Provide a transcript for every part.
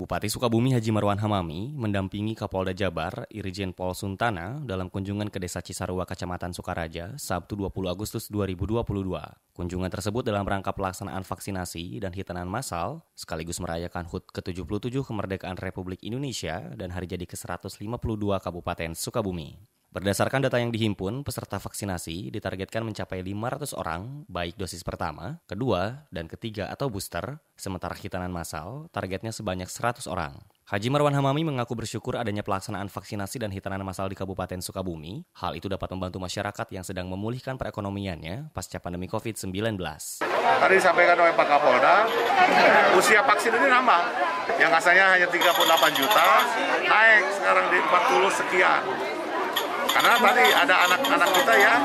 Bupati Sukabumi Haji Marwan Hamami mendampingi Kapolda Jabar Irjen Pol Suntana dalam kunjungan ke Desa Cisarua, Kecamatan Sukaraja, Sabtu 20 Agustus 2022. Kunjungan tersebut dalam rangka pelaksanaan vaksinasi dan hitanan massal, sekaligus merayakan HUT ke-77 kemerdekaan Republik Indonesia dan hari jadi ke-152 Kabupaten Sukabumi. Berdasarkan data yang dihimpun, peserta vaksinasi ditargetkan mencapai 500 orang, baik dosis pertama, kedua, dan ketiga atau booster, sementara khitanan massal targetnya sebanyak 100 orang. Haji Marwan Hamami mengaku bersyukur adanya pelaksanaan vaksinasi dan hitanan massal di Kabupaten Sukabumi. Hal itu dapat membantu masyarakat yang sedang memulihkan perekonomiannya pasca pandemi COVID-19. Tadi disampaikan oleh Pak Kapolda, usia vaksin ini nambah. Yang asalnya hanya 38 juta, naik sekarang di 40 sekian karena tadi ada anak-anak kita yang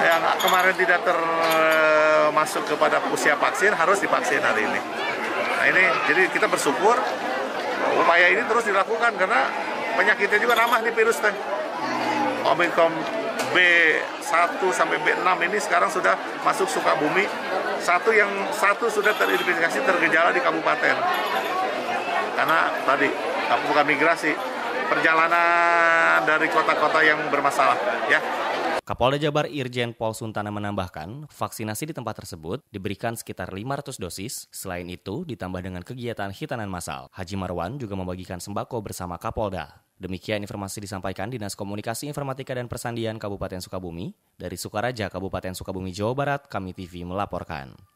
yang kemarin tidak termasuk eh, kepada usia vaksin harus divaksin hari ini. Nah ini jadi kita bersyukur upaya ini terus dilakukan karena penyakitnya juga ramah nih virus teh. Omikron B1 sampai B6 ini sekarang sudah masuk Sukabumi. Satu yang satu sudah teridentifikasi tergejala di kabupaten. Karena tadi kabupaten migrasi, perjalanan dari kota-kota yang bermasalah ya. Kapolda Jabar Irjen Pol Suntana menambahkan, vaksinasi di tempat tersebut diberikan sekitar 500 dosis. Selain itu, ditambah dengan kegiatan hitanan massal. Haji Marwan juga membagikan sembako bersama Kapolda. Demikian informasi disampaikan Dinas Komunikasi Informatika dan Persandian Kabupaten Sukabumi. Dari Sukaraja, Kabupaten Sukabumi, Jawa Barat, kami TV melaporkan.